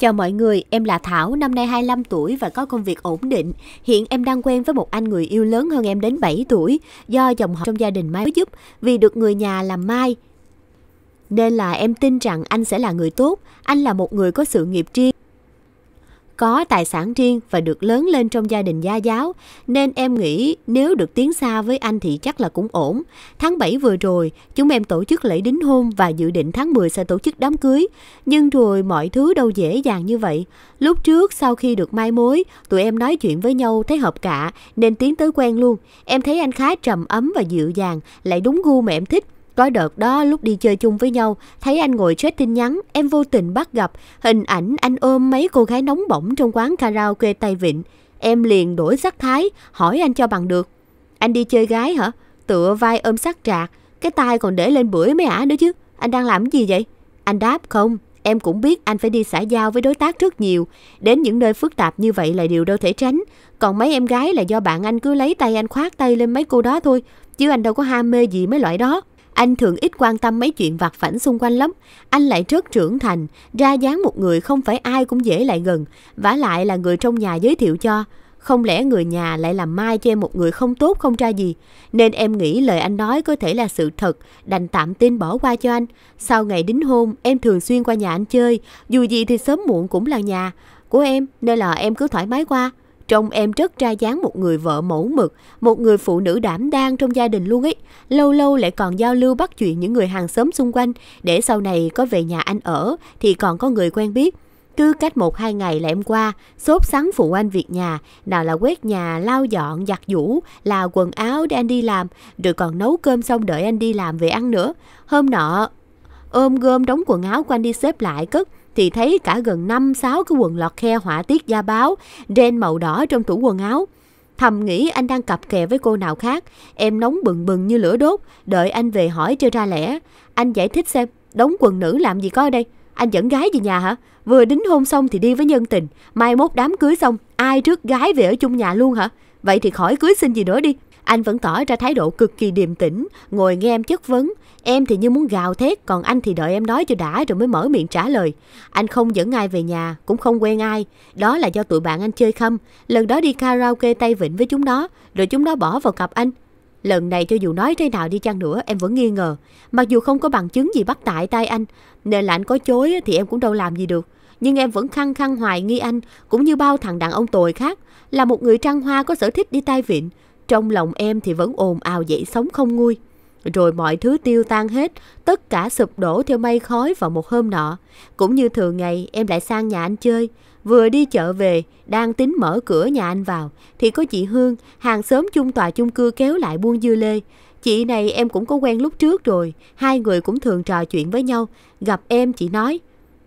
Chào mọi người, em là Thảo, năm nay 25 tuổi và có công việc ổn định. Hiện em đang quen với một anh người yêu lớn hơn em đến 7 tuổi, do chồng họ trong gia đình mai giúp vì được người nhà làm mai. Nên là em tin rằng anh sẽ là người tốt, anh là một người có sự nghiệp riêng có tài sản riêng và được lớn lên trong gia đình gia giáo, nên em nghĩ nếu được tiến xa với anh thì chắc là cũng ổn. Tháng 7 vừa rồi, chúng em tổ chức lễ đính hôn và dự định tháng 10 sẽ tổ chức đám cưới. Nhưng rồi mọi thứ đâu dễ dàng như vậy. Lúc trước sau khi được mai mối, tụi em nói chuyện với nhau thấy hợp cả nên tiến tới quen luôn. Em thấy anh khá trầm ấm và dịu dàng, lại đúng gu mà em thích. Có đợt đó lúc đi chơi chung với nhau, thấy anh ngồi check tin nhắn, em vô tình bắt gặp hình ảnh anh ôm mấy cô gái nóng bỏng trong quán karaoke Tây vịn Em liền đổi sắc thái, hỏi anh cho bằng được. Anh đi chơi gái hả? Tựa vai ôm sắc trạc, cái tay còn để lên bưởi mấy ả nữa chứ. Anh đang làm gì vậy? Anh đáp không, em cũng biết anh phải đi xã giao với đối tác rất nhiều. Đến những nơi phức tạp như vậy là điều đâu thể tránh. Còn mấy em gái là do bạn anh cứ lấy tay anh khoát tay lên mấy cô đó thôi. Chứ anh đâu có ham mê gì mấy loại đó. Anh thường ít quan tâm mấy chuyện vặt vảnh xung quanh lắm. Anh lại rất trưởng thành, ra dáng một người không phải ai cũng dễ lại gần, vả lại là người trong nhà giới thiệu cho. Không lẽ người nhà lại làm mai cho em một người không tốt không ra gì? Nên em nghĩ lời anh nói có thể là sự thật, đành tạm tin bỏ qua cho anh. Sau ngày đính hôn, em thường xuyên qua nhà anh chơi, dù gì thì sớm muộn cũng là nhà của em, nên là em cứ thoải mái qua. Trông em rất ra dáng một người vợ mẫu mực, một người phụ nữ đảm đang trong gia đình luôn ấy. Lâu lâu lại còn giao lưu bắt chuyện những người hàng xóm xung quanh, để sau này có về nhà anh ở thì còn có người quen biết. Cứ cách một hai ngày là em qua, xốp sắn phụ anh việc nhà, nào là quét nhà, lau dọn, giặt giũ, là quần áo để anh đi làm, rồi còn nấu cơm xong đợi anh đi làm về ăn nữa. Hôm nọ, ôm gom đóng quần áo của anh đi xếp lại cất, thì thấy cả gần 5-6 cái quần lọt khe họa tiết da báo, đen màu đỏ trong tủ quần áo. Thầm nghĩ anh đang cặp kè với cô nào khác, em nóng bừng bừng như lửa đốt, đợi anh về hỏi cho ra lẽ. Anh giải thích xem, đóng quần nữ làm gì có ở đây, anh dẫn gái về nhà hả? Vừa đính hôn xong thì đi với nhân tình, mai mốt đám cưới xong, ai trước gái về ở chung nhà luôn hả? Vậy thì khỏi cưới xin gì nữa đi. Anh vẫn tỏ ra thái độ cực kỳ điềm tĩnh, ngồi nghe em chất vấn, Em thì như muốn gào thét, còn anh thì đợi em nói cho đã rồi mới mở miệng trả lời. Anh không dẫn ai về nhà, cũng không quen ai. Đó là do tụi bạn anh chơi khâm. Lần đó đi karaoke Tây Vịnh với chúng nó, rồi chúng nó bỏ vào cặp anh. Lần này cho dù nói thế nào đi chăng nữa, em vẫn nghi ngờ. Mặc dù không có bằng chứng gì bắt tại tay anh, nên là anh có chối thì em cũng đâu làm gì được. Nhưng em vẫn khăng khăng hoài nghi anh, cũng như bao thằng đàn ông tồi khác, là một người trăng hoa có sở thích đi tai vịnh. Trong lòng em thì vẫn ồn ào dậy sống không nguôi. Rồi mọi thứ tiêu tan hết, tất cả sụp đổ theo mây khói vào một hôm nọ. Cũng như thường ngày, em lại sang nhà anh chơi. Vừa đi chợ về, đang tính mở cửa nhà anh vào, thì có chị Hương, hàng xóm chung tòa chung cư kéo lại buôn dưa lê. Chị này em cũng có quen lúc trước rồi, hai người cũng thường trò chuyện với nhau. Gặp em chị nói,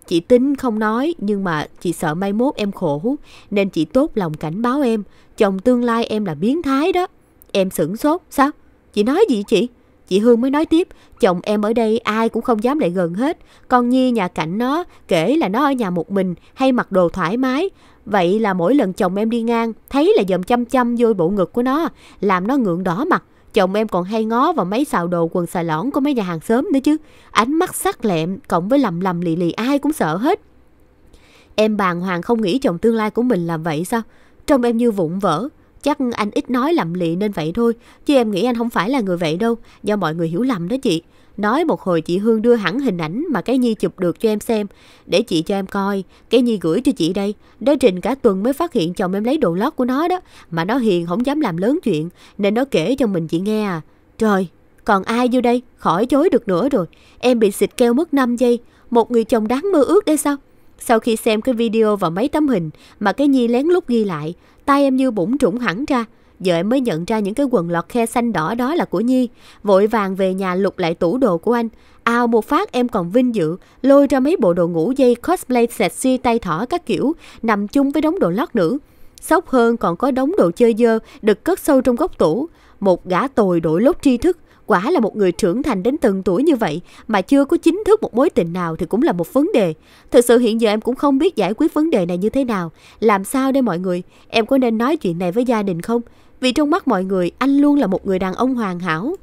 chị tính không nói nhưng mà chị sợ mai mốt em khổ nên chị tốt lòng cảnh báo em, chồng tương lai em là biến thái đó. Em sửng sốt, sao? Chị nói gì chị? Chị Hương mới nói tiếp, chồng em ở đây ai cũng không dám lại gần hết. Con Nhi nhà cạnh nó, kể là nó ở nhà một mình, hay mặc đồ thoải mái. Vậy là mỗi lần chồng em đi ngang, thấy là dòm chăm chăm vô bộ ngực của nó, làm nó ngượng đỏ mặt. Chồng em còn hay ngó vào mấy xào đồ quần xà lõn của mấy nhà hàng xóm nữa chứ. Ánh mắt sắc lẹm, cộng với lầm lầm lì lì ai cũng sợ hết. Em bàng hoàng không nghĩ chồng tương lai của mình làm vậy sao? Trông em như vụn vỡ, Chắc anh ít nói lậm lị nên vậy thôi, chứ em nghĩ anh không phải là người vậy đâu, do mọi người hiểu lầm đó chị. Nói một hồi chị Hương đưa hẳn hình ảnh mà cái Nhi chụp được cho em xem, để chị cho em coi, cái Nhi gửi cho chị đây. Đó trình cả tuần mới phát hiện chồng em lấy đồ lót của nó đó, mà nó hiền không dám làm lớn chuyện, nên nó kể cho mình chị nghe à. Trời, còn ai vô đây, khỏi chối được nữa rồi, em bị xịt keo mất 5 giây, một người chồng đáng mơ ước đây sao? Sau khi xem cái video và mấy tấm hình mà cái Nhi lén lút ghi lại, tay em như bỗng trũng hẳn ra. Giờ em mới nhận ra những cái quần lọt khe xanh đỏ đó là của Nhi. Vội vàng về nhà lục lại tủ đồ của anh. Ao một phát em còn vinh dự, lôi ra mấy bộ đồ ngủ dây cosplay sexy tay thỏ các kiểu, nằm chung với đống đồ lót nữ. Sốc hơn còn có đống đồ chơi dơ được cất sâu trong góc tủ. Một gã tồi đổi lốt tri thức, Quả là một người trưởng thành đến từng tuổi như vậy mà chưa có chính thức một mối tình nào thì cũng là một vấn đề. Thực sự hiện giờ em cũng không biết giải quyết vấn đề này như thế nào. Làm sao đây mọi người? Em có nên nói chuyện này với gia đình không? Vì trong mắt mọi người, anh luôn là một người đàn ông hoàn hảo.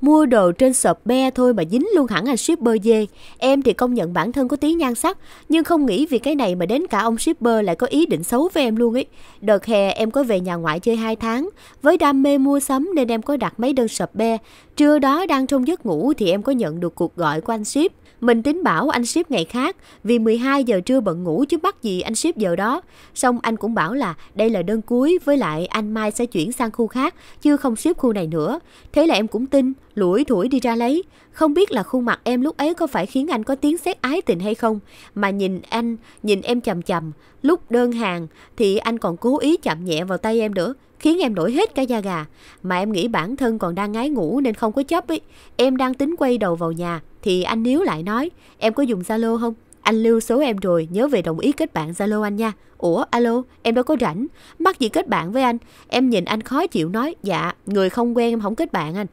Mua đồ trên sọp be thôi mà dính luôn hẳn anh shipper dê. Em thì công nhận bản thân có tí nhan sắc, nhưng không nghĩ vì cái này mà đến cả ông shipper lại có ý định xấu với em luôn ấy. Đợt hè em có về nhà ngoại chơi 2 tháng, với đam mê mua sắm nên em có đặt mấy đơn sọp be. Trưa đó đang trong giấc ngủ thì em có nhận được cuộc gọi của anh ship. Mình tính bảo anh ship ngày khác vì 12 giờ trưa bận ngủ chứ bắt gì anh ship giờ đó. Xong anh cũng bảo là đây là đơn cuối với lại anh Mai sẽ chuyển sang khu khác chứ không ship khu này nữa. Thế là em cũng tin lủi thủi đi ra lấy. Không biết là khuôn mặt em lúc ấy có phải khiến anh có tiếng xét ái tình hay không, mà nhìn anh, nhìn em chầm chầm. Lúc đơn hàng thì anh còn cố ý chạm nhẹ vào tay em nữa, khiến em nổi hết cả da gà. Mà em nghĩ bản thân còn đang ngái ngủ nên không có chấp ấy. Em đang tính quay đầu vào nhà, thì anh níu lại nói, em có dùng Zalo không? Anh lưu số em rồi, nhớ về đồng ý kết bạn Zalo anh nha. Ủa, alo, em đâu có rảnh. Mắc gì kết bạn với anh. Em nhìn anh khó chịu nói, dạ, người không quen em không kết bạn anh.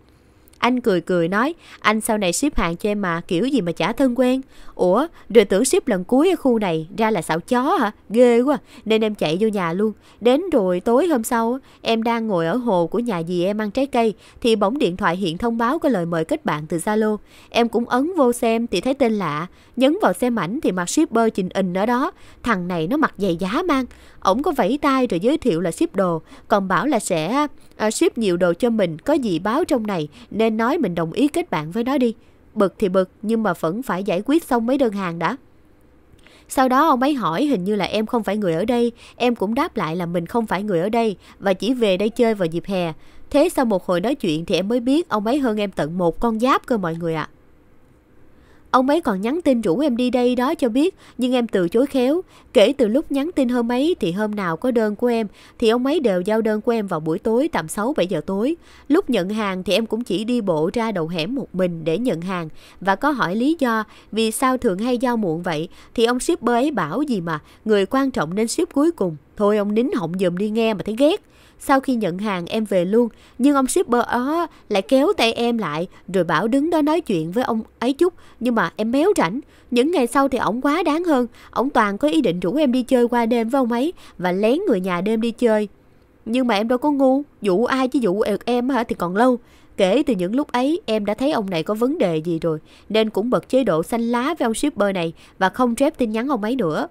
Anh cười cười nói, anh sau này ship hàng cho em mà, kiểu gì mà chả thân quen. Ủa, rồi tưởng ship lần cuối ở khu này, ra là xạo chó hả? Ghê quá, nên em chạy vô nhà luôn. Đến rồi tối hôm sau, em đang ngồi ở hồ của nhà dì em ăn trái cây, thì bỗng điện thoại hiện thông báo có lời mời kết bạn từ Zalo. Em cũng ấn vô xem thì thấy tên lạ, nhấn vào xem ảnh thì mặt shipper trình in ở đó. Thằng này nó mặc dày giá mang, Ổng có vẫy tay rồi giới thiệu là ship đồ, còn bảo là sẽ à, ship nhiều đồ cho mình, có gì báo trong này, nên nói mình đồng ý kết bạn với nó đi. Bực thì bực, nhưng mà vẫn phải giải quyết xong mấy đơn hàng đã. Sau đó ông ấy hỏi hình như là em không phải người ở đây, em cũng đáp lại là mình không phải người ở đây và chỉ về đây chơi vào dịp hè. Thế sau một hồi nói chuyện thì em mới biết ông ấy hơn em tận một con giáp cơ mọi người ạ. À. Ông ấy còn nhắn tin rủ em đi đây đó cho biết, nhưng em từ chối khéo. Kể từ lúc nhắn tin hôm ấy thì hôm nào có đơn của em, thì ông ấy đều giao đơn của em vào buổi tối tầm 6-7 giờ tối. Lúc nhận hàng thì em cũng chỉ đi bộ ra đầu hẻm một mình để nhận hàng. Và có hỏi lý do vì sao thường hay giao muộn vậy, thì ông shipper ấy bảo gì mà, người quan trọng nên ship cuối cùng. Thôi ông nín họng giùm đi nghe mà thấy ghét. Sau khi nhận hàng em về luôn, nhưng ông shipper đó lại kéo tay em lại rồi bảo đứng đó nói chuyện với ông ấy chút, nhưng mà em méo rảnh. Những ngày sau thì ổng quá đáng hơn, ổng toàn có ý định rủ em đi chơi qua đêm với ông ấy và lén người nhà đêm đi chơi. Nhưng mà em đâu có ngu, dụ ai chứ dụ em hả thì còn lâu. Kể từ những lúc ấy em đã thấy ông này có vấn đề gì rồi Nên cũng bật chế độ xanh lá với ông shipper này Và không trép tin nhắn ông ấy nữa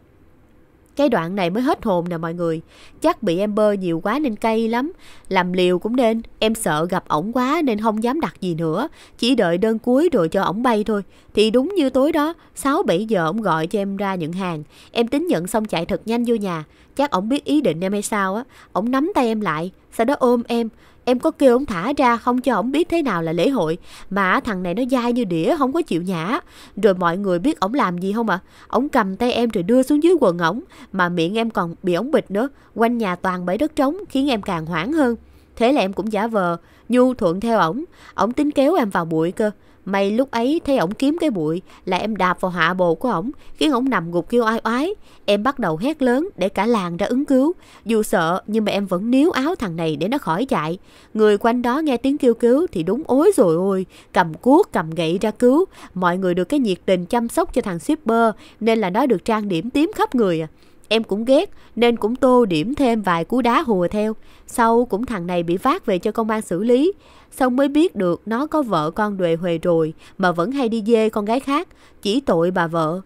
cái đoạn này mới hết hồn nè mọi người. Chắc bị em bơ nhiều quá nên cay lắm. Làm liều cũng nên. Em sợ gặp ổng quá nên không dám đặt gì nữa. Chỉ đợi đơn cuối rồi cho ổng bay thôi. Thì đúng như tối đó, 6-7 giờ ổng gọi cho em ra nhận hàng. Em tính nhận xong chạy thật nhanh vô nhà. Chắc ổng biết ý định em hay sao á. Ổng nắm tay em lại, sau đó ôm em. Em có kêu ông thả ra không cho ông biết thế nào là lễ hội Mà thằng này nó dai như đĩa không có chịu nhã Rồi mọi người biết ổng làm gì không ạ à? Ổng cầm tay em rồi đưa xuống dưới quần ổng Mà miệng em còn bị ổng bịt nữa Quanh nhà toàn bãi đất trống khiến em càng hoảng hơn Thế là em cũng giả vờ Nhu thuận theo ổng Ổng tính kéo em vào bụi cơ Mày lúc ấy thấy ổng kiếm cái bụi là em đạp vào hạ bộ của ổng, khiến ổng nằm gục kêu oai oái. Em bắt đầu hét lớn để cả làng ra ứng cứu. Dù sợ nhưng mà em vẫn níu áo thằng này để nó khỏi chạy. Người quanh đó nghe tiếng kêu cứu thì đúng ối rồi ôi, cầm cuốc cầm gậy ra cứu. Mọi người được cái nhiệt tình chăm sóc cho thằng shipper nên là nó được trang điểm tím khắp người à. Em cũng ghét nên cũng tô điểm thêm vài cú đá hùa theo. Sau cũng thằng này bị vác về cho công an xử lý. Xong mới biết được nó có vợ con đuề huề rồi mà vẫn hay đi dê con gái khác. Chỉ tội bà vợ.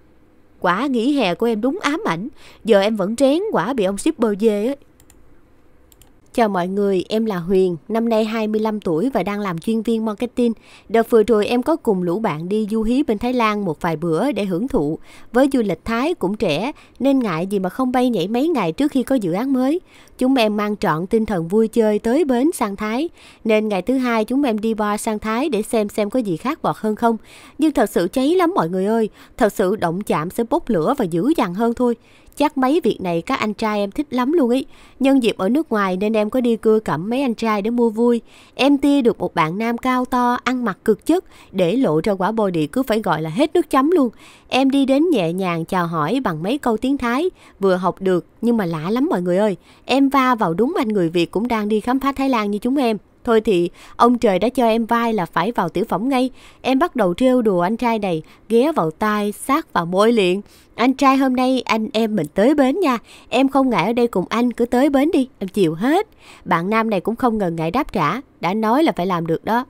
Quả nghỉ hè của em đúng ám ảnh. Giờ em vẫn trén quả bị ông shipper dê ấy. Chào mọi người, em là Huyền, năm nay 25 tuổi và đang làm chuyên viên marketing. Đợt vừa rồi em có cùng lũ bạn đi du hí bên Thái Lan một vài bữa để hưởng thụ. Với du lịch Thái cũng trẻ nên ngại gì mà không bay nhảy mấy ngày trước khi có dự án mới. Chúng em mang trọn tinh thần vui chơi tới bến sang Thái. Nên ngày thứ hai chúng em đi bar sang Thái để xem xem có gì khác bọt hơn không. Nhưng thật sự cháy lắm mọi người ơi, thật sự động chạm sẽ bốc lửa và dữ dằn hơn thôi. Chắc mấy việc này các anh trai em thích lắm luôn ý. Nhân dịp ở nước ngoài nên em có đi cưa cẩm mấy anh trai để mua vui. Em tia được một bạn nam cao to, ăn mặc cực chất, để lộ ra quả địa cứ phải gọi là hết nước chấm luôn. Em đi đến nhẹ nhàng chào hỏi bằng mấy câu tiếng Thái, vừa học được nhưng mà lạ lắm mọi người ơi. Em va vào đúng anh người Việt cũng đang đi khám phá Thái Lan như chúng em. Thôi thì, ông trời đã cho em vai là phải vào tiểu phẩm ngay. Em bắt đầu trêu đùa anh trai này, ghé vào tai, sát vào môi liền. Anh trai hôm nay anh em mình tới bến nha. Em không ngại ở đây cùng anh, cứ tới bến đi, em chịu hết. Bạn nam này cũng không ngần ngại đáp trả, đã nói là phải làm được đó.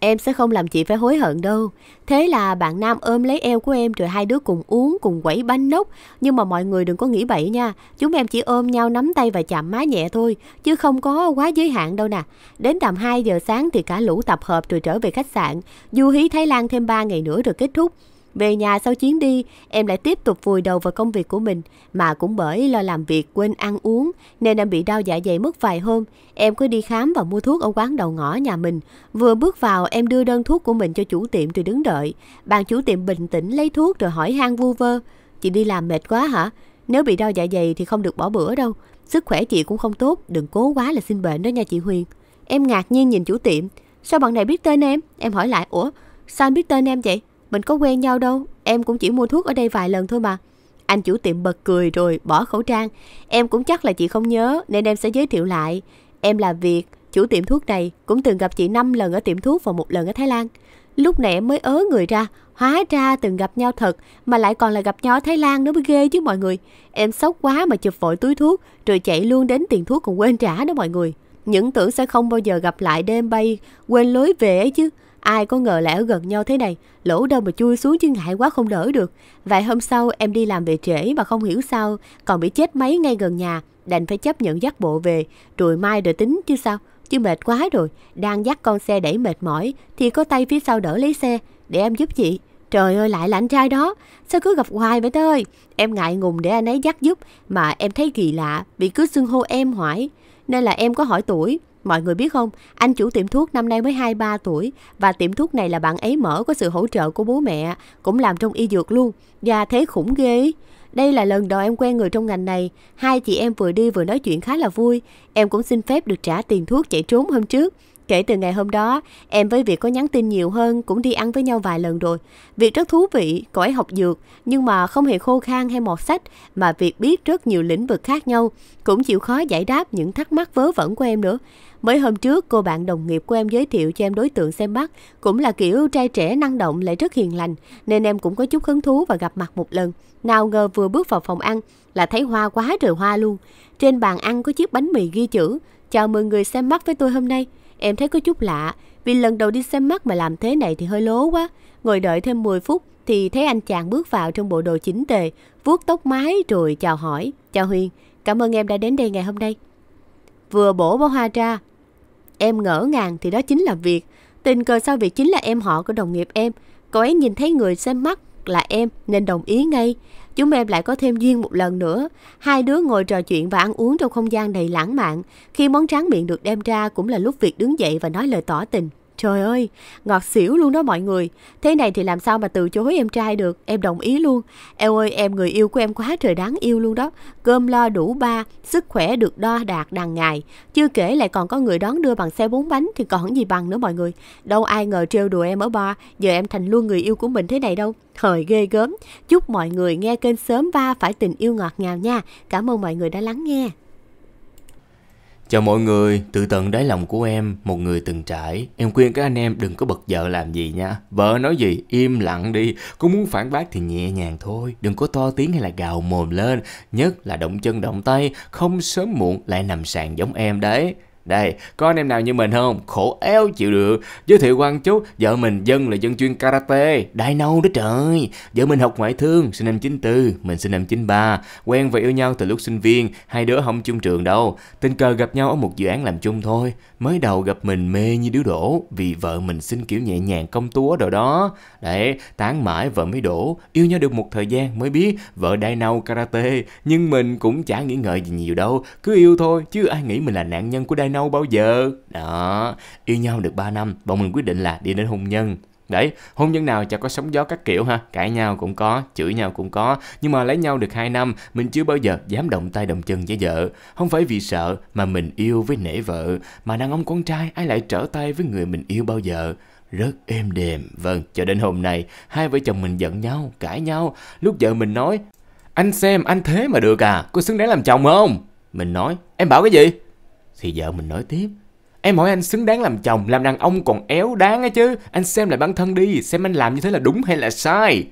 Em sẽ không làm chị phải hối hận đâu. Thế là bạn Nam ôm lấy eo của em rồi hai đứa cùng uống, cùng quẩy bánh nốc. Nhưng mà mọi người đừng có nghĩ bậy nha. Chúng em chỉ ôm nhau nắm tay và chạm má nhẹ thôi, chứ không có quá giới hạn đâu nè. Đến tầm 2 giờ sáng thì cả lũ tập hợp rồi trở về khách sạn. Du hí Thái Lan thêm 3 ngày nữa rồi kết thúc. Về nhà sau chuyến đi, em lại tiếp tục vùi đầu vào công việc của mình, mà cũng bởi lo làm việc quên ăn uống nên em bị đau dạ dày mất vài hôm. Em cứ đi khám và mua thuốc ở quán đầu ngõ nhà mình. Vừa bước vào, em đưa đơn thuốc của mình cho chủ tiệm rồi đứng đợi. Bạn chủ tiệm bình tĩnh lấy thuốc rồi hỏi han vu vơ. Chị đi làm mệt quá hả? Nếu bị đau dạ dày thì không được bỏ bữa đâu. Sức khỏe chị cũng không tốt, đừng cố quá là sinh bệnh đó nha chị Huyền. Em ngạc nhiên nhìn chủ tiệm. Sao bạn này biết tên em? Em hỏi lại, ủa, sao anh biết tên em vậy? Mình có quen nhau đâu, em cũng chỉ mua thuốc ở đây vài lần thôi mà. Anh chủ tiệm bật cười rồi bỏ khẩu trang. Em cũng chắc là chị không nhớ nên em sẽ giới thiệu lại. Em là việt chủ tiệm thuốc này cũng từng gặp chị 5 lần ở tiệm thuốc và một lần ở Thái Lan. Lúc này em mới ớ người ra, hóa ra từng gặp nhau thật mà lại còn là gặp nhau ở Thái Lan nữa mới ghê chứ mọi người. Em sốc quá mà chụp vội túi thuốc rồi chạy luôn đến tiền thuốc còn quên trả đó mọi người. Những tưởng sẽ không bao giờ gặp lại đêm bay, quên lối về ấy chứ. Ai có ngờ lại ở gần nhau thế này, lỗ đâu mà chui xuống chứ ngại quá không đỡ được. Vài hôm sau em đi làm về trễ mà không hiểu sao, còn bị chết máy ngay gần nhà, đành phải chấp nhận dắt bộ về, rồi mai rồi tính chứ sao. Chứ mệt quá rồi, đang dắt con xe đẩy mệt mỏi, thì có tay phía sau đỡ lấy xe, để em giúp chị. Trời ơi lại là anh trai đó, sao cứ gặp hoài vậy thôi? Em ngại ngùng để anh ấy dắt giúp, mà em thấy kỳ lạ, vì cứ xưng hô em hỏi. Nên là em có hỏi tuổi, Mọi người biết không, anh chủ tiệm thuốc năm nay mới 23 tuổi và tiệm thuốc này là bạn ấy mở có sự hỗ trợ của bố mẹ, cũng làm trong y dược luôn. Và thế khủng ghê. Đây là lần đầu em quen người trong ngành này, hai chị em vừa đi vừa nói chuyện khá là vui. Em cũng xin phép được trả tiền thuốc chạy trốn hôm trước. Kể từ ngày hôm đó, em với việc có nhắn tin nhiều hơn, cũng đi ăn với nhau vài lần rồi. Việc rất thú vị, cô ấy học dược, nhưng mà không hề khô khan hay mọt sách, mà việc biết rất nhiều lĩnh vực khác nhau, cũng chịu khó giải đáp những thắc mắc vớ vẩn của em nữa. Mới hôm trước, cô bạn đồng nghiệp của em giới thiệu cho em đối tượng xem mắt, cũng là kiểu trai trẻ năng động lại rất hiền lành, nên em cũng có chút hứng thú và gặp mặt một lần. Nào ngờ vừa bước vào phòng ăn là thấy hoa quá trời hoa luôn. Trên bàn ăn có chiếc bánh mì ghi chữ, chào mừng người xem mắt với tôi hôm nay. Em thấy có chút lạ, vì lần đầu đi xem mắt mà làm thế này thì hơi lố quá. Ngồi đợi thêm 10 phút thì thấy anh chàng bước vào trong bộ đồ chỉnh tề, vuốt tóc mái rồi chào hỏi. Chào Huyền, cảm ơn em đã đến đây ngày hôm nay vừa bổ bó hoa ra. Em ngỡ ngàng thì đó chính là việc Tình cờ sau việc chính là em họ của đồng nghiệp em. cậu ấy nhìn thấy người xem mắt là em nên đồng ý ngay. Chúng em lại có thêm duyên một lần nữa. Hai đứa ngồi trò chuyện và ăn uống trong không gian đầy lãng mạn. Khi món tráng miệng được đem ra cũng là lúc việc đứng dậy và nói lời tỏ tình. Trời ơi, ngọt xỉu luôn đó mọi người. Thế này thì làm sao mà từ chối em trai được, em đồng ý luôn. Em ơi, em người yêu của em quá trời đáng yêu luôn đó. Cơm lo đủ ba, sức khỏe được đo đạt đằng ngày. Chưa kể lại còn có người đón đưa bằng xe bốn bánh thì còn gì bằng nữa mọi người. Đâu ai ngờ trêu đùa em ở ba giờ em thành luôn người yêu của mình thế này đâu. Hời ghê gớm. Chúc mọi người nghe kênh sớm ba phải tình yêu ngọt ngào nha. Cảm ơn mọi người đã lắng nghe. Chào mọi người, từ tận đáy lòng của em, một người từng trải. Em khuyên các anh em đừng có bật vợ làm gì nha. Vợ nói gì, im lặng đi. Có muốn phản bác thì nhẹ nhàng thôi. Đừng có to tiếng hay là gào mồm lên. Nhất là động chân động tay, không sớm muộn lại nằm sàn giống em đấy. Đây, có anh em nào như mình không? Khổ éo chịu được. Giới thiệu quan chú vợ mình dân là dân chuyên karate. đai nâu đó trời. Vợ mình học ngoại thương, sinh năm 94, mình sinh năm 93. Quen và yêu nhau từ lúc sinh viên, hai đứa không chung trường đâu. Tình cờ gặp nhau ở một dự án làm chung thôi. Mới đầu gặp mình mê như đứa đổ, vì vợ mình xin kiểu nhẹ nhàng công túa đồ đó. Đấy, tán mãi vợ mới đổ. Yêu nhau được một thời gian mới biết vợ đai nâu karate. Nhưng mình cũng chả nghĩ ngợi gì nhiều đâu. Cứ yêu thôi, chứ ai nghĩ mình là nạn nhân của đai nâu nấu bao giờ đó yêu nhau được 3 năm bọn mình quyết định là đi đến hôn nhân đấy hôn nhân nào chả có sóng gió các kiểu ha cãi nhau cũng có chửi nhau cũng có nhưng mà lấy nhau được 2 năm mình chưa bao giờ dám động tay động chân với vợ không phải vì sợ mà mình yêu với nể vợ mà đàn ông con trai ai lại trở tay với người mình yêu bao giờ rất êm đềm vâng cho đến hôm nay hai vợ chồng mình giận nhau cãi nhau lúc vợ mình nói anh xem anh thế mà được à có xứng đáng làm chồng không mình nói em bảo cái gì thì vợ mình nói tiếp Em hỏi anh xứng đáng làm chồng, làm đàn ông còn éo đáng á chứ Anh xem lại bản thân đi, xem anh làm như thế là đúng hay là sai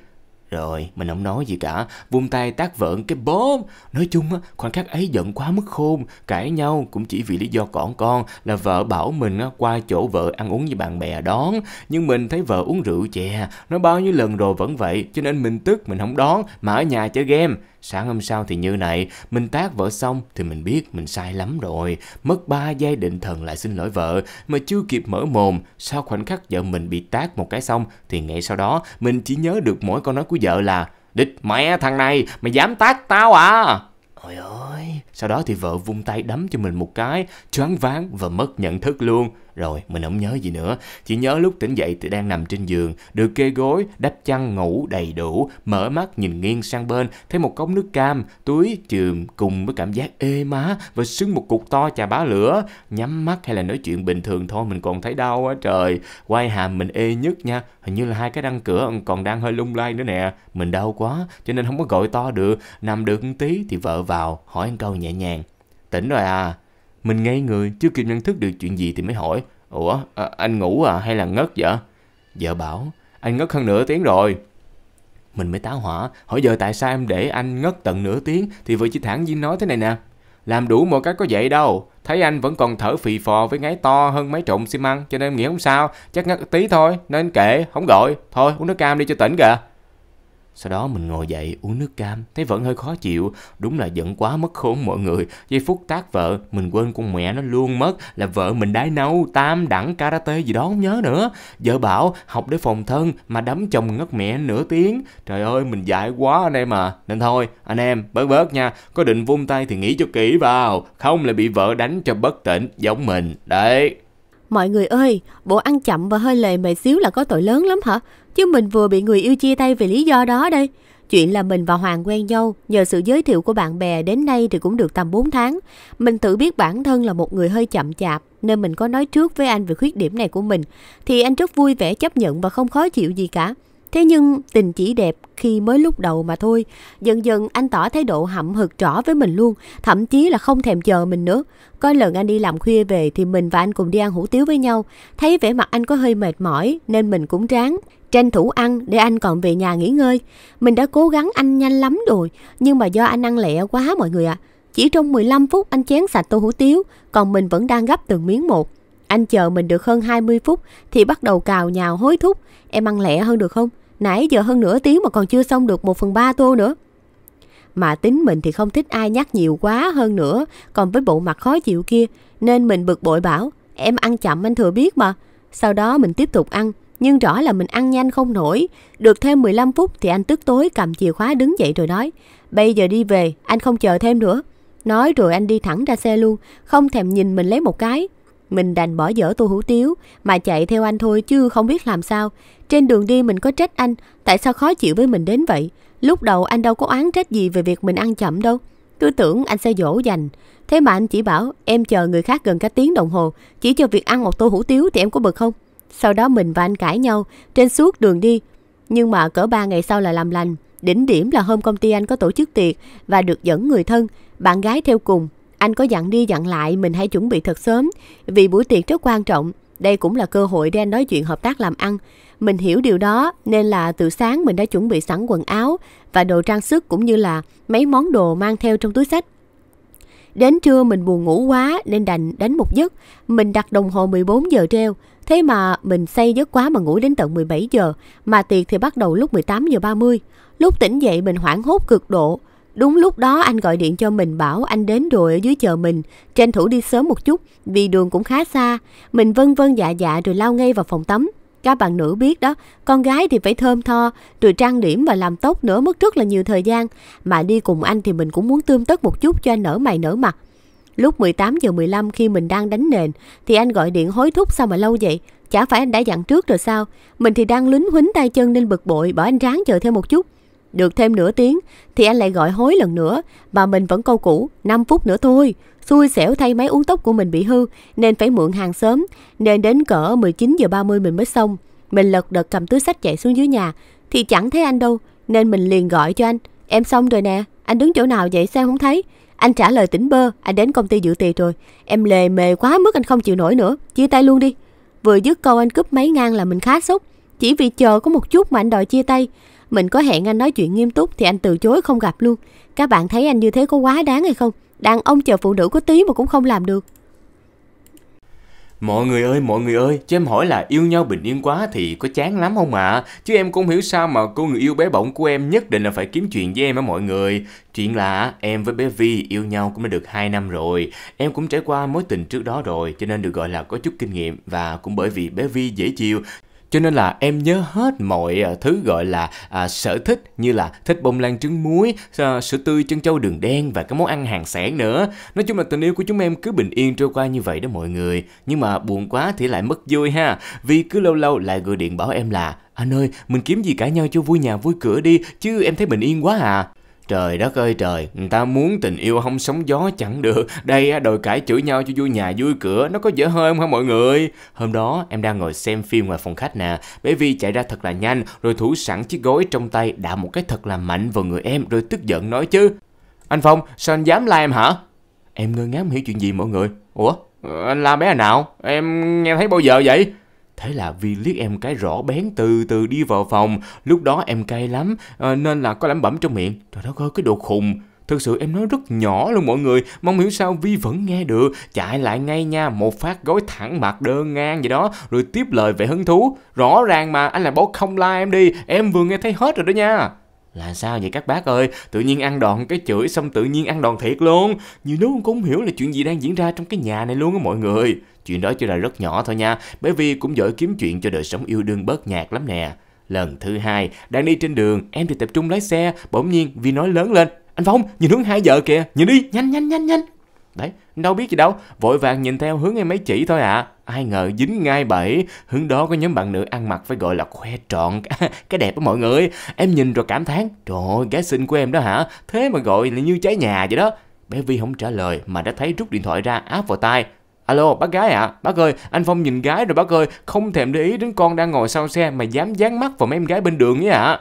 rồi, mình không nói gì cả, vung tay tác vợn cái bốm. Nói chung, á, khoảnh khắc ấy giận quá mức khôn, cãi nhau cũng chỉ vì lý do còn con là vợ bảo mình á, qua chỗ vợ ăn uống với bạn bè đón. Nhưng mình thấy vợ uống rượu chè, nó bao nhiêu lần rồi vẫn vậy, cho nên mình tức, mình không đón, mà ở nhà chơi game. Sáng hôm sau thì như này, mình tác vợ xong thì mình biết mình sai lắm rồi. Mất 3 giây định thần lại xin lỗi vợ, mà chưa kịp mở mồm. Sau khoảnh khắc vợ mình bị tác một cái xong, thì ngay sau đó mình chỉ nhớ được mỗi câu nói của vợ là Địch mẹ thằng này, mày dám tác tao à? Ôi ơi! Sau đó thì vợ vung tay đấm cho mình một cái, choáng váng và mất nhận thức luôn. Rồi, mình không nhớ gì nữa. Chỉ nhớ lúc tỉnh dậy thì đang nằm trên giường, được kê gối, đắp chăn ngủ đầy đủ, mở mắt nhìn nghiêng sang bên, thấy một cốc nước cam, túi chườm cùng với cảm giác ê má và sướng một cục to chà bá lửa. Nhắm mắt hay là nói chuyện bình thường thôi mình còn thấy đau quá trời. Quay hàm mình ê nhất nha, hình như là hai cái răng cửa còn đang hơi lung lay nữa nè. Mình đau quá cho nên không có gọi to được, nằm được một tí thì vợ vào hỏi một câu nhẹ nhàng. Tỉnh rồi à, mình ngây người, chưa kịp nhận thức được chuyện gì thì mới hỏi. Ủa, à, anh ngủ à hay là ngất vậy? Vợ bảo, anh ngất hơn nửa tiếng rồi. Mình mới táo hỏa, hỏi giờ tại sao em để anh ngất tận nửa tiếng thì vợ chỉ thẳng nhiên nói thế này nè. Làm đủ mọi cách có vậy đâu, thấy anh vẫn còn thở phì phò với ngáy to hơn mấy trộm xi măng cho nên em nghĩ không sao, chắc ngất tí thôi, nên kệ, không gọi, thôi uống nước cam đi cho tỉnh kìa. Sau đó mình ngồi dậy uống nước cam, thấy vẫn hơi khó chịu, đúng là giận quá mất khốn mọi người. Giây phút tác vợ, mình quên con mẹ nó luôn mất là vợ mình đái nâu, tam đẳng karate gì đó không nhớ nữa. Vợ bảo học để phòng thân mà đấm chồng ngất mẹ nửa tiếng. Trời ơi, mình dại quá anh em à. Nên thôi, anh em bớt bớt nha, có định vung tay thì nghĩ cho kỹ vào, không là bị vợ đánh cho bất tỉnh giống mình. Đấy. Mọi người ơi, bộ ăn chậm và hơi lề mề xíu là có tội lớn lắm hả? Chứ mình vừa bị người yêu chia tay vì lý do đó đây. Chuyện là mình và Hoàng quen nhau nhờ sự giới thiệu của bạn bè đến nay thì cũng được tầm 4 tháng. Mình tự biết bản thân là một người hơi chậm chạp nên mình có nói trước với anh về khuyết điểm này của mình thì anh rất vui vẻ chấp nhận và không khó chịu gì cả. Thế nhưng tình chỉ đẹp khi mới lúc đầu mà thôi. Dần dần anh tỏ thái độ hậm hực rõ với mình luôn, thậm chí là không thèm chờ mình nữa. Có lần anh đi làm khuya về thì mình và anh cùng đi ăn hủ tiếu với nhau. Thấy vẻ mặt anh có hơi mệt mỏi nên mình cũng ráng. Tranh thủ ăn để anh còn về nhà nghỉ ngơi. Mình đã cố gắng ăn nhanh lắm rồi, nhưng mà do anh ăn lẹ quá mọi người ạ. À. Chỉ trong 15 phút anh chén sạch tô hủ tiếu, còn mình vẫn đang gấp từng miếng một. Anh chờ mình được hơn 20 phút thì bắt đầu cào nhào hối thúc. Em ăn lẹ hơn được không? Nãy giờ hơn nửa tiếng mà còn chưa xong được 1 phần 3 tô nữa. Mà tính mình thì không thích ai nhắc nhiều quá hơn nữa, còn với bộ mặt khó chịu kia, nên mình bực bội bảo, em ăn chậm anh thừa biết mà. Sau đó mình tiếp tục ăn, nhưng rõ là mình ăn nhanh không nổi. Được thêm 15 phút thì anh tức tối cầm chìa khóa đứng dậy rồi nói, bây giờ đi về, anh không chờ thêm nữa. Nói rồi anh đi thẳng ra xe luôn, không thèm nhìn mình lấy một cái. Mình đành bỏ dở tô hủ tiếu mà chạy theo anh thôi chứ không biết làm sao. Trên đường đi mình có trách anh, tại sao khó chịu với mình đến vậy? Lúc đầu anh đâu có oán trách gì về việc mình ăn chậm đâu. Cứ tưởng anh sẽ dỗ dành. Thế mà anh chỉ bảo em chờ người khác gần cả tiếng đồng hồ, chỉ cho việc ăn một tô hủ tiếu thì em có bực không? Sau đó mình và anh cãi nhau trên suốt đường đi. Nhưng mà cỡ 3 ngày sau là làm lành. Đỉnh điểm là hôm công ty anh có tổ chức tiệc và được dẫn người thân, bạn gái theo cùng. Anh có dặn đi dặn lại mình hãy chuẩn bị thật sớm vì buổi tiệc rất quan trọng. Đây cũng là cơ hội để nói chuyện hợp tác làm ăn. Mình hiểu điều đó nên là từ sáng mình đã chuẩn bị sẵn quần áo và đồ trang sức cũng như là mấy món đồ mang theo trong túi sách. Đến trưa mình buồn ngủ quá nên đành đánh một giấc. Mình đặt đồng hồ 14 giờ treo. Thế mà mình say giấc quá mà ngủ đến tận 17 giờ. Mà tiệc thì bắt đầu lúc 18 giờ 30. Lúc tỉnh dậy mình hoảng hốt cực độ. Đúng lúc đó anh gọi điện cho mình bảo anh đến rồi ở dưới chờ mình, tranh thủ đi sớm một chút vì đường cũng khá xa. Mình vân vân dạ dạ rồi lao ngay vào phòng tắm. Các bạn nữ biết đó, con gái thì phải thơm tho, rồi trang điểm và làm tóc nữa mất rất là nhiều thời gian. Mà đi cùng anh thì mình cũng muốn tươm tất một chút cho anh nở mày nở mặt. Lúc 18 giờ 15 khi mình đang đánh nền thì anh gọi điện hối thúc sao mà lâu vậy? Chả phải anh đã dặn trước rồi sao? Mình thì đang lính huýnh tay chân nên bực bội bỏ anh ráng chờ thêm một chút. Được thêm nửa tiếng thì anh lại gọi hối lần nữa mà mình vẫn câu cũ 5 phút nữa thôi. Xui xẻo thay máy uống tóc của mình bị hư nên phải mượn hàng sớm nên đến cỡ 19 giờ 30 mình mới xong. Mình lật đật cầm túi sách chạy xuống dưới nhà thì chẳng thấy anh đâu nên mình liền gọi cho anh. Em xong rồi nè, anh đứng chỗ nào vậy sao không thấy? Anh trả lời tỉnh bơ, anh đến công ty dự tiệc rồi. Em lề mề quá mức anh không chịu nổi nữa, chia tay luôn đi. Vừa dứt câu anh cướp máy ngang là mình khá sốc. Chỉ vì chờ có một chút mà anh đòi chia tay. Mình có hẹn anh nói chuyện nghiêm túc thì anh từ chối không gặp luôn. Các bạn thấy anh như thế có quá đáng hay không? Đàn ông chờ phụ nữ có tí mà cũng không làm được. Mọi người ơi, mọi người ơi, cho em hỏi là yêu nhau bình yên quá thì có chán lắm không ạ? À? Chứ em cũng hiểu sao mà cô người yêu bé bỏng của em nhất định là phải kiếm chuyện với em á mọi người. Chuyện là em với bé Vi yêu nhau cũng đã được 2 năm rồi. Em cũng trải qua mối tình trước đó rồi cho nên được gọi là có chút kinh nghiệm và cũng bởi vì bé Vi dễ chịu cho nên là em nhớ hết mọi à, thứ gọi là à, sở thích như là thích bông lan trứng muối à, sữa tươi chân trâu đường đen và các món ăn hàng sản nữa nói chung là tình yêu của chúng em cứ bình yên trôi qua như vậy đó mọi người nhưng mà buồn quá thì lại mất vui ha vì cứ lâu lâu lại gọi điện bảo em là anh ơi mình kiếm gì cãi nhau cho vui nhà vui cửa đi chứ em thấy bình yên quá à Trời đất ơi trời, người ta muốn tình yêu không sóng gió chẳng được. Đây á, đòi cãi chửi nhau cho vui nhà vui cửa, nó có dễ hơi không hả mọi người? Hôm đó em đang ngồi xem phim ngoài phòng khách nè, bé vì chạy ra thật là nhanh, rồi thủ sẵn chiếc gối trong tay đạp một cái thật là mạnh vào người em rồi tức giận nói chứ. Anh Phong, sao anh dám la em hả? Em ngơ ngác hiểu chuyện gì mọi người. Ủa, anh la bé nào? Em nghe thấy bao giờ vậy? Thế là Vi liếc em cái rõ bén từ từ đi vào phòng, lúc đó em cay lắm, à, nên là có lẩm bẩm trong miệng. Trời đất ơi, cái đồ khùng. Thực sự em nói rất nhỏ luôn mọi người, mong hiểu sao Vi vẫn nghe được, chạy lại ngay nha, một phát gối thẳng mặt đơn ngang vậy đó, rồi tiếp lời về hứng thú. Rõ ràng mà, anh là bố không la em đi, em vừa nghe thấy hết rồi đó nha. Là sao vậy các bác ơi, tự nhiên ăn đòn cái chửi xong tự nhiên ăn đòn thiệt luôn. Nhiều đứa cũng không hiểu là chuyện gì đang diễn ra trong cái nhà này luôn á mọi người. Chuyện đó chỉ là rất nhỏ thôi nha, bởi vì cũng giỏi kiếm chuyện cho đời sống yêu đương bớt nhạt lắm nè. Lần thứ hai, đang đi trên đường, em thì tập trung lái xe, bỗng nhiên vì nói lớn lên. Anh Phong, nhìn hướng hai giờ kìa, nhìn đi, nhanh nhanh nhanh nhanh. Đấy, đâu biết gì đâu, vội vàng nhìn theo hướng em ấy chỉ thôi ạ. À. Ai ngờ dính ngay bẫy, hướng đó có nhóm bạn nữ ăn mặc phải gọi là khoe trọn cái đẹp của mọi người. Em nhìn rồi cảm thán, trời ơi, gái xinh của em đó hả, thế mà gọi là như cháy nhà vậy đó. Bé Vi không trả lời mà đã thấy rút điện thoại ra áp vào tai. Alo, bác gái ạ, à? bác ơi, anh Phong nhìn gái rồi bác ơi, không thèm để ý đến con đang ngồi sau xe mà dám dán mắt vào mấy em gái bên đường ấy ạ. À.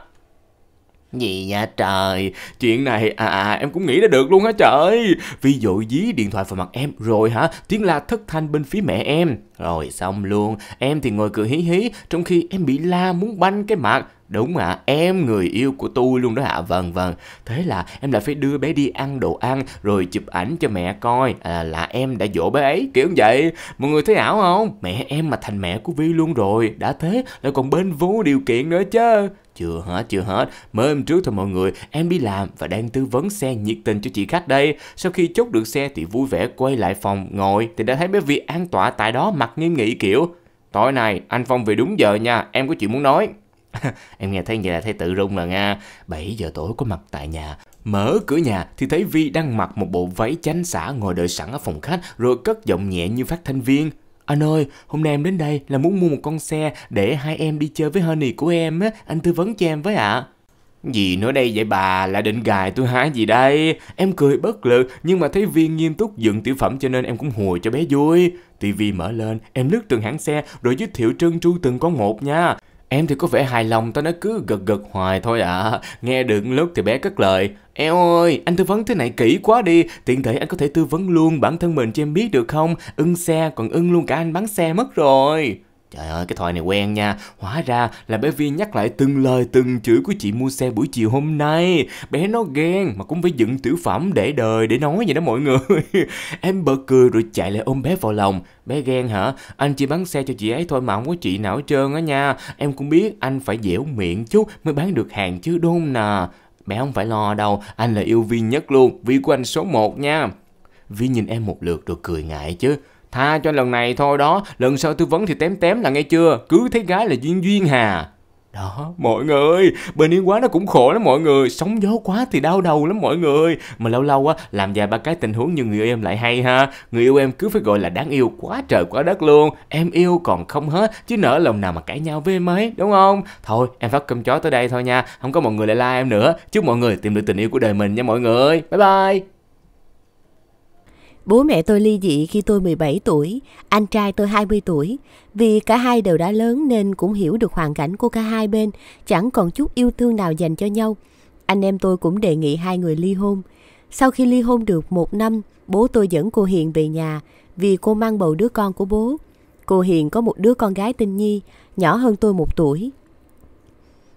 Gì vậy trời Chuyện này à, à em cũng nghĩ ra được luôn hả trời Ví dội dí điện thoại vào mặt em Rồi hả tiếng la thất thanh bên phía mẹ em Rồi xong luôn Em thì ngồi cười hí hí Trong khi em bị la muốn banh cái mặt Đúng ạ, à, em người yêu của tôi luôn đó hả vâng vâng. Thế là em lại phải đưa bé đi ăn đồ ăn rồi chụp ảnh cho mẹ coi à, là em đã dỗ bé ấy, kiểu vậy. Mọi người thấy ảo không? Mẹ em mà thành mẹ của Vi luôn rồi, đã thế lại còn bên vô điều kiện nữa chứ. Chưa hết, chưa hết. Mới hôm trước thôi mọi người, em đi làm và đang tư vấn xe nhiệt tình cho chị khách đây. Sau khi chốt được xe thì vui vẻ quay lại phòng ngồi thì đã thấy bé Vi an tọa tại đó mặt nghiêm nghị kiểu Tối nay anh Phong về đúng giờ nha, em có chuyện muốn nói. em nghe thấy vậy là thấy tự rung rồi nha. 7 giờ tối có mặt tại nhà, Mở cửa nhà thì thấy Vi đang mặc một bộ váy chánh xả ngồi đợi sẵn ở phòng khách rồi cất giọng nhẹ như phát thanh viên. Anh ơi, hôm nay em đến đây là muốn mua một con xe để hai em đi chơi với honey của em á, anh tư vấn cho em với ạ. À. Gì nữa đây vậy bà, là định gài tôi hái gì đây? Em cười bất lực, nhưng mà thấy Viên nghiêm túc dựng tiểu phẩm cho nên em cũng hùa cho bé vui. TV mở lên, em lướt từng hãng xe rồi giới thiệu trơn tru từng con một nha. Em thì có vẻ hài lòng tao nó cứ gật gật hoài thôi ạ. À. Nghe được lúc thì bé cất lời. em ơi, anh tư vấn thế này kỹ quá đi, tiện thể anh có thể tư vấn luôn bản thân mình cho em biết được không? Ưng xe còn ưng luôn cả anh bán xe mất rồi. Trời ơi, cái thoại này quen nha. Hóa ra là bé Viên nhắc lại từng lời từng chữ của chị mua xe buổi chiều hôm nay. Bé nó ghen mà cũng phải dựng tiểu phẩm để đời để nói vậy đó mọi người. em bật cười rồi chạy lại ôm bé vào lòng. Bé ghen hả? Anh chỉ bán xe cho chị ấy thôi mà không có chị nào hết trơn á nha. Em cũng biết anh phải dẻo miệng chút mới bán được hàng chứ đúng nè. Bé không phải lo đâu, anh là yêu Vi nhất luôn, Vi của anh số 1 nha. Vi nhìn em một lượt rồi cười ngại chứ Tha cho lần này thôi đó, lần sau tư vấn thì tém tém là nghe chưa, cứ thấy gái là duyên duyên hà. Đó, mọi người, bên yên quá nó cũng khổ lắm mọi người, sóng gió quá thì đau đầu lắm mọi người. Mà lâu lâu á, làm vài ba cái tình huống như người yêu em lại hay ha. Người yêu em cứ phải gọi là đáng yêu quá trời quá đất luôn. Em yêu còn không hết, chứ nỡ lòng nào mà cãi nhau với em ấy, đúng không? Thôi, em phát cơm chó tới đây thôi nha, không có mọi người lại la em nữa. Chúc mọi người tìm được tình yêu của đời mình nha mọi người. Bye bye! Bố mẹ tôi ly dị khi tôi 17 tuổi, anh trai tôi 20 tuổi. Vì cả hai đều đã lớn nên cũng hiểu được hoàn cảnh của cả hai bên, chẳng còn chút yêu thương nào dành cho nhau. Anh em tôi cũng đề nghị hai người ly hôn. Sau khi ly hôn được một năm, bố tôi dẫn cô Hiền về nhà vì cô mang bầu đứa con của bố. Cô Hiền có một đứa con gái tên Nhi, nhỏ hơn tôi một tuổi.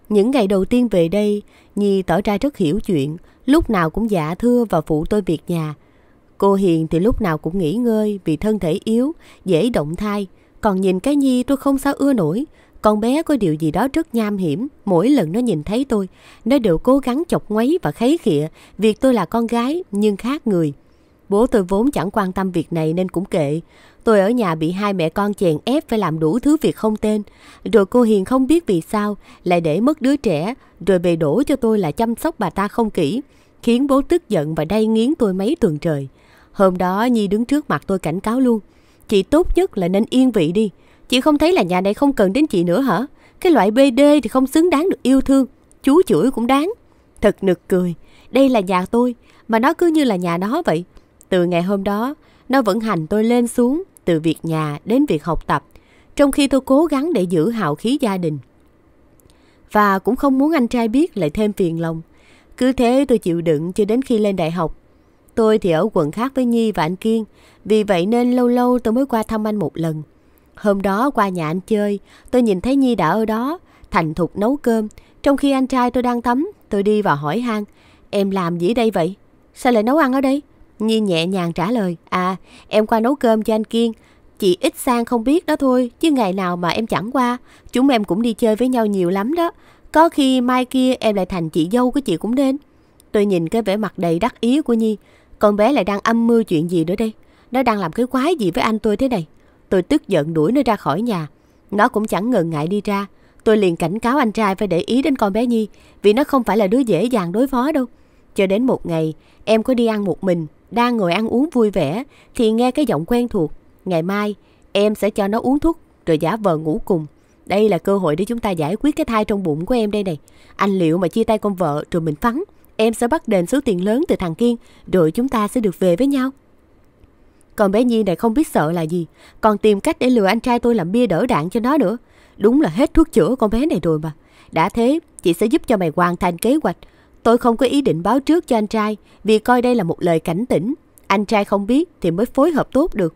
Những ngày đầu tiên về đây, Nhi tỏ ra rất hiểu chuyện, lúc nào cũng giả thưa và phụ tôi việc nhà – Cô Hiền thì lúc nào cũng nghỉ ngơi vì thân thể yếu, dễ động thai. Còn nhìn cái Nhi tôi không sao ưa nổi. Con bé có điều gì đó rất nham hiểm. Mỗi lần nó nhìn thấy tôi, nó đều cố gắng chọc ngoáy và kháy khịa. Việc tôi là con gái nhưng khác người. Bố tôi vốn chẳng quan tâm việc này nên cũng kệ. Tôi ở nhà bị hai mẹ con chèn ép phải làm đủ thứ việc không tên. Rồi cô Hiền không biết vì sao lại để mất đứa trẻ, rồi bề đổ cho tôi là chăm sóc bà ta không kỹ, khiến bố tức giận và đay nghiến tôi mấy tuần trời. Hôm đó Nhi đứng trước mặt tôi cảnh cáo luôn. Chị tốt nhất là nên yên vị đi. Chị không thấy là nhà này không cần đến chị nữa hả? Cái loại BD thì không xứng đáng được yêu thương. Chú chửi cũng đáng. Thật nực cười. Đây là nhà tôi. Mà nó cứ như là nhà nó vậy. Từ ngày hôm đó, nó vẫn hành tôi lên xuống. Từ việc nhà đến việc học tập. Trong khi tôi cố gắng để giữ hào khí gia đình. Và cũng không muốn anh trai biết lại thêm phiền lòng. Cứ thế tôi chịu đựng cho đến khi lên đại học Tôi thì ở quận khác với Nhi và anh Kiên, vì vậy nên lâu lâu tôi mới qua thăm anh một lần. Hôm đó qua nhà anh chơi, tôi nhìn thấy Nhi đã ở đó, thành thục nấu cơm. Trong khi anh trai tôi đang tắm, tôi đi vào hỏi han Em làm gì đây vậy? Sao lại nấu ăn ở đây? Nhi nhẹ nhàng trả lời, à, em qua nấu cơm cho anh Kiên. Chị ít sang không biết đó thôi, chứ ngày nào mà em chẳng qua. Chúng em cũng đi chơi với nhau nhiều lắm đó. Có khi mai kia em lại thành chị dâu của chị cũng nên. Tôi nhìn cái vẻ mặt đầy đắc ý của Nhi, con bé lại đang âm mưu chuyện gì nữa đây? Nó đang làm cái quái gì với anh tôi thế này? Tôi tức giận đuổi nó ra khỏi nhà. Nó cũng chẳng ngần ngại đi ra. Tôi liền cảnh cáo anh trai phải để ý đến con bé Nhi vì nó không phải là đứa dễ dàng đối phó đâu. Cho đến một ngày, em có đi ăn một mình, đang ngồi ăn uống vui vẻ thì nghe cái giọng quen thuộc. Ngày mai, em sẽ cho nó uống thuốc rồi giả vờ ngủ cùng. Đây là cơ hội để chúng ta giải quyết cái thai trong bụng của em đây này. Anh liệu mà chia tay con vợ rồi mình phắn Em sẽ bắt đền số tiền lớn từ thằng Kiên, rồi chúng ta sẽ được về với nhau. Còn bé Nhi này không biết sợ là gì, còn tìm cách để lừa anh trai tôi làm bia đỡ đạn cho nó nữa. Đúng là hết thuốc chữa con bé này rồi mà. Đã thế, chị sẽ giúp cho mày hoàn thành kế hoạch. Tôi không có ý định báo trước cho anh trai, vì coi đây là một lời cảnh tỉnh. Anh trai không biết thì mới phối hợp tốt được.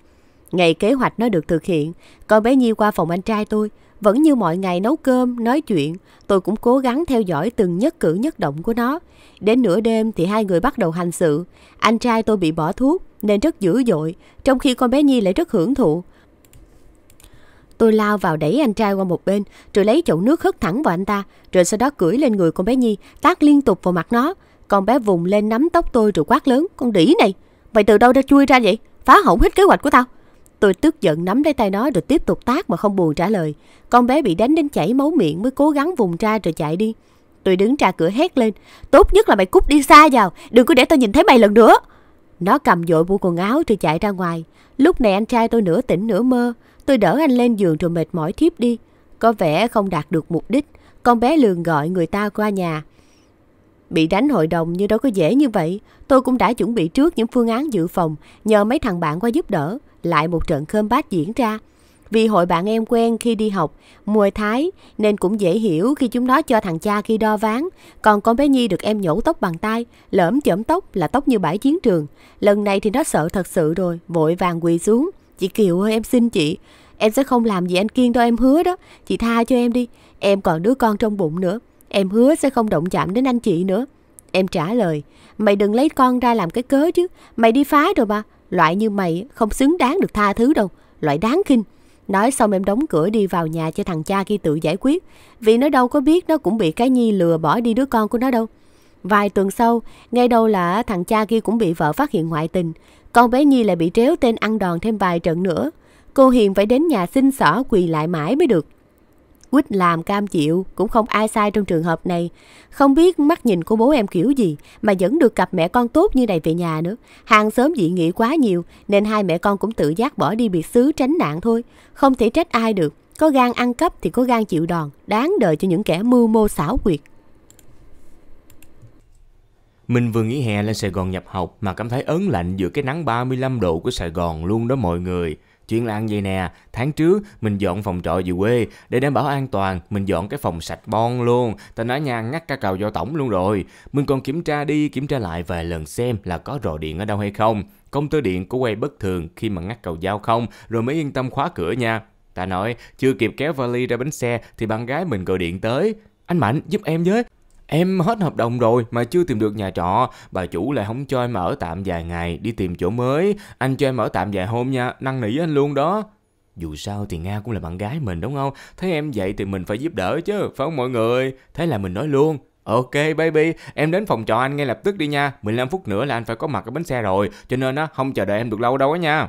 Ngày kế hoạch nó được thực hiện, con bé Nhi qua phòng anh trai tôi, vẫn như mọi ngày nấu cơm, nói chuyện, tôi cũng cố gắng theo dõi từng nhất cử nhất động của nó. Đến nửa đêm thì hai người bắt đầu hành sự. Anh trai tôi bị bỏ thuốc nên rất dữ dội, trong khi con bé Nhi lại rất hưởng thụ. Tôi lao vào đẩy anh trai qua một bên, rồi lấy chậu nước hất thẳng vào anh ta, rồi sau đó cưỡi lên người con bé Nhi, tát liên tục vào mặt nó. Con bé vùng lên nắm tóc tôi rồi quát lớn, con đỉ này, mày từ đâu ra chui ra vậy? Phá hỏng hết kế hoạch của tao. Tôi tức giận nắm lấy tay nó rồi tiếp tục tác mà không buồn trả lời. Con bé bị đánh đến chảy máu miệng mới cố gắng vùng ra rồi chạy đi. Tôi đứng ra cửa hét lên. Tốt nhất là mày cút đi xa vào, đừng có để tao nhìn thấy mày lần nữa. Nó cầm dội bộ quần áo rồi chạy ra ngoài. Lúc này anh trai tôi nửa tỉnh nửa mơ. Tôi đỡ anh lên giường rồi mệt mỏi thiếp đi. Có vẻ không đạt được mục đích. Con bé lường gọi người ta qua nhà. Bị đánh hội đồng như đâu có dễ như vậy. Tôi cũng đã chuẩn bị trước những phương án dự phòng nhờ mấy thằng bạn qua giúp đỡ lại một trận khơm bát diễn ra. Vì hội bạn em quen khi đi học, mùi thái nên cũng dễ hiểu khi chúng nó cho thằng cha khi đo ván. Còn con bé Nhi được em nhổ tóc bằng tay, lỡm chởm tóc là tóc như bãi chiến trường. Lần này thì nó sợ thật sự rồi, vội vàng quỳ xuống. Chị Kiều ơi em xin chị, em sẽ không làm gì anh Kiên đâu em hứa đó. Chị tha cho em đi, em còn đứa con trong bụng nữa. Em hứa sẽ không động chạm đến anh chị nữa. Em trả lời, mày đừng lấy con ra làm cái cớ chứ, mày đi phá rồi mà, Loại như mày không xứng đáng được tha thứ đâu, loại đáng kinh. Nói xong em đóng cửa đi vào nhà cho thằng cha kia tự giải quyết. Vì nó đâu có biết nó cũng bị cái Nhi lừa bỏ đi đứa con của nó đâu. Vài tuần sau, ngay đâu là thằng cha kia cũng bị vợ phát hiện ngoại tình. Con bé Nhi lại bị tréo tên ăn đòn thêm vài trận nữa. Cô Hiền phải đến nhà xin xỏ quỳ lại mãi mới được quýt làm cam chịu, cũng không ai sai trong trường hợp này. Không biết mắt nhìn của bố em kiểu gì mà vẫn được cặp mẹ con tốt như này về nhà nữa. Hàng xóm dị nghị quá nhiều nên hai mẹ con cũng tự giác bỏ đi biệt xứ tránh nạn thôi. Không thể trách ai được, có gan ăn cắp thì có gan chịu đòn, đáng đời cho những kẻ mưu mô xảo quyệt. Mình vừa nghỉ hè lên Sài Gòn nhập học mà cảm thấy ớn lạnh giữa cái nắng 35 độ của Sài Gòn luôn đó mọi người. Chuyện là ăn vậy nè, tháng trước mình dọn phòng trọ về quê, để đảm bảo an toàn, mình dọn cái phòng sạch bon luôn. tao nói nha, ngắt cả cầu do tổng luôn rồi. Mình còn kiểm tra đi, kiểm tra lại vài lần xem là có rò điện ở đâu hay không. Công tơ điện có quay bất thường khi mà ngắt cầu giao không, rồi mới yên tâm khóa cửa nha. Ta nói, chưa kịp kéo vali ra bến xe thì bạn gái mình gọi điện tới. Anh Mạnh giúp em với, Em hết hợp đồng rồi mà chưa tìm được nhà trọ, bà chủ lại không cho em ở tạm vài ngày đi tìm chỗ mới, anh cho em ở tạm vài hôm nha, năn nỉ anh luôn đó. Dù sao thì Nga cũng là bạn gái mình đúng không? Thấy em vậy thì mình phải giúp đỡ chứ, phải không mọi người? Thế là mình nói luôn. Ok baby, em đến phòng trọ anh ngay lập tức đi nha. 15 phút nữa là anh phải có mặt ở bến xe rồi, cho nên á không chờ đợi em được lâu đâu á nha.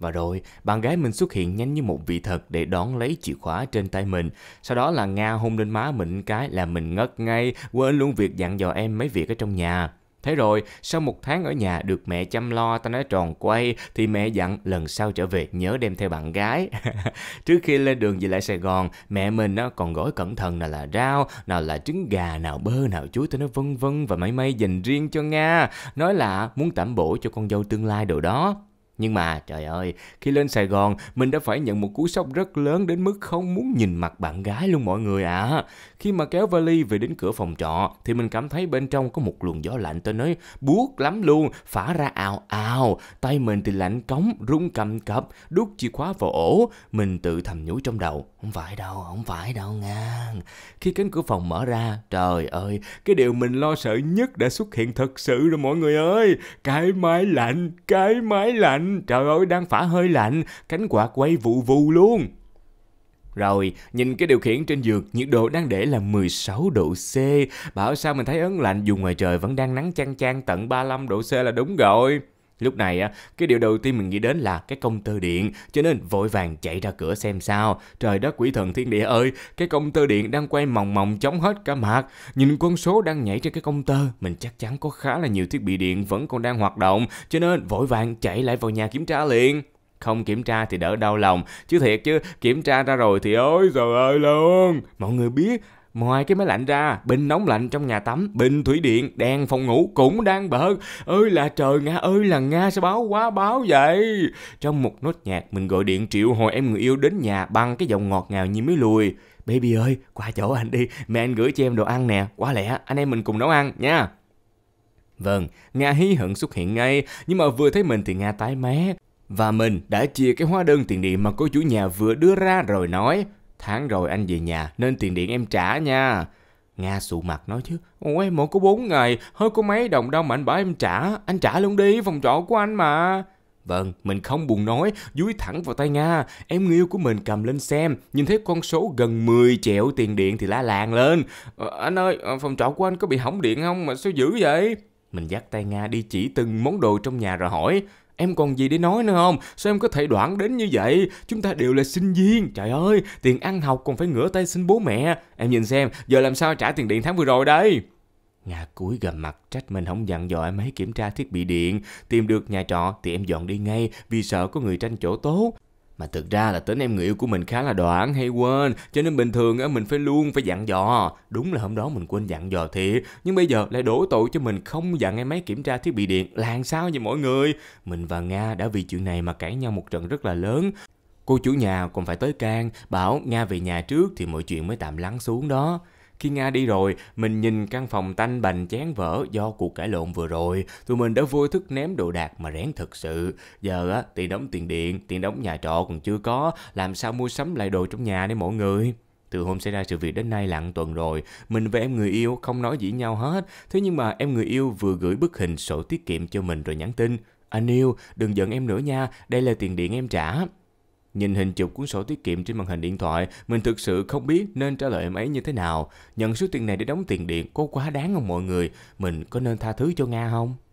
Và rồi, bạn gái mình xuất hiện nhanh như một vị thật để đón lấy chìa khóa trên tay mình. Sau đó là Nga hôn lên má mình cái là mình ngất ngay, quên luôn việc dặn dò em mấy việc ở trong nhà. Thế rồi, sau một tháng ở nhà được mẹ chăm lo ta nói tròn quay thì mẹ dặn lần sau trở về nhớ đem theo bạn gái. Trước khi lên đường về lại Sài Gòn, mẹ mình nó còn gói cẩn thận nào là rau, nào là trứng gà, nào bơ, nào chuối ta nói vân vân và mấy mây dành riêng cho Nga. Nói là muốn tẩm bổ cho con dâu tương lai đồ đó. Nhưng mà trời ơi, khi lên Sài Gòn, mình đã phải nhận một cú sốc rất lớn đến mức không muốn nhìn mặt bạn gái luôn mọi người ạ. À. Khi mà kéo vali về đến cửa phòng trọ thì mình cảm thấy bên trong có một luồng gió lạnh tôi nói buốt lắm luôn, phả ra ào ào, tay mình thì lạnh cống, rung cầm cập, đút chìa khóa vào ổ, mình tự thầm nhủ trong đầu, không phải đâu, không phải đâu nha. Khi cánh cửa phòng mở ra, trời ơi, cái điều mình lo sợ nhất đã xuất hiện thật sự rồi mọi người ơi, cái máy lạnh, cái máy lạnh trời ơi đang phả hơi lạnh, cánh quạt quay vụ vụ luôn. Rồi, nhìn cái điều khiển trên giường, nhiệt độ đang để là 16 độ C. Bảo sao mình thấy ấn lạnh dù ngoài trời vẫn đang nắng chang chang tận 35 độ C là đúng rồi. Lúc này á, cái điều đầu tiên mình nghĩ đến là cái công tơ điện, cho nên vội vàng chạy ra cửa xem sao. Trời đất quỷ thần thiên địa ơi, cái công tơ điện đang quay mòng mòng chóng hết cả mặt. Nhìn con số đang nhảy trên cái công tơ, mình chắc chắn có khá là nhiều thiết bị điện vẫn còn đang hoạt động, cho nên vội vàng chạy lại vào nhà kiểm tra liền không kiểm tra thì đỡ đau lòng chứ thiệt chứ kiểm tra ra rồi thì ôi trời ơi luôn mọi người biết Ngoài cái máy lạnh ra, bình nóng lạnh trong nhà tắm, bình thủy điện, đèn phòng ngủ cũng đang bật. Ơi là trời Nga ơi là Nga sao báo quá báo vậy? Trong một nốt nhạc, mình gọi điện triệu hồi em người yêu đến nhà bằng cái giọng ngọt ngào như mới lùi. Baby ơi, qua chỗ anh đi, mẹ anh gửi cho em đồ ăn nè, quá lẹ, anh em mình cùng nấu ăn nha. Vâng, Nga hí hận xuất hiện ngay, nhưng mà vừa thấy mình thì Nga tái mé. Và mình đã chia cái hóa đơn tiền điện mà cô chủ nhà vừa đưa ra rồi nói Tháng rồi anh về nhà nên tiền điện em trả nha. Nga sụ mặt nói chứ, ôi mỗi có bốn ngày, hơi có mấy đồng đâu mà anh bảo em trả, anh trả luôn đi, phòng trọ của anh mà. Vâng, mình không buồn nói, dúi thẳng vào tay Nga, em yêu của mình cầm lên xem, nhìn thấy con số gần 10 triệu tiền điện thì la làng lên. À, anh ơi, ờ, phòng trọ của anh có bị hỏng điện không mà sao dữ vậy? Mình dắt tay Nga đi chỉ từng món đồ trong nhà rồi hỏi, em còn gì để nói nữa không? Sao em có thể đoạn đến như vậy? Chúng ta đều là sinh viên, trời ơi, tiền ăn học còn phải ngửa tay xin bố mẹ. Em nhìn xem, giờ làm sao trả tiền điện tháng vừa rồi đây? nhà cuối gầm mặt trách mình không dặn dò em ấy kiểm tra thiết bị điện, tìm được nhà trọ thì em dọn đi ngay vì sợ có người tranh chỗ tốt mà thực ra là tính em người yêu của mình khá là đoạn hay quên cho nên bình thường á mình phải luôn phải dặn dò đúng là hôm đó mình quên dặn dò thiệt nhưng bây giờ lại đổ tội cho mình không dặn em máy kiểm tra thiết bị điện làm sao vậy mọi người mình và nga đã vì chuyện này mà cãi nhau một trận rất là lớn cô chủ nhà còn phải tới can bảo nga về nhà trước thì mọi chuyện mới tạm lắng xuống đó khi Nga đi rồi, mình nhìn căn phòng tanh bành chán vỡ do cuộc cãi lộn vừa rồi. Tụi mình đã vui thức ném đồ đạc mà rén thật sự. Giờ á, tiền đóng tiền điện, tiền đóng nhà trọ còn chưa có, làm sao mua sắm lại đồ trong nhà để mọi người. Từ hôm xảy ra sự việc đến nay lặng tuần rồi, mình và em người yêu không nói gì nhau hết. Thế nhưng mà em người yêu vừa gửi bức hình sổ tiết kiệm cho mình rồi nhắn tin. Anh yêu, đừng giận em nữa nha, đây là tiền điện em trả. Nhìn hình chụp cuốn sổ tiết kiệm trên màn hình điện thoại, mình thực sự không biết nên trả lời em ấy như thế nào. Nhận số tiền này để đóng tiền điện có quá đáng không mọi người? Mình có nên tha thứ cho Nga không?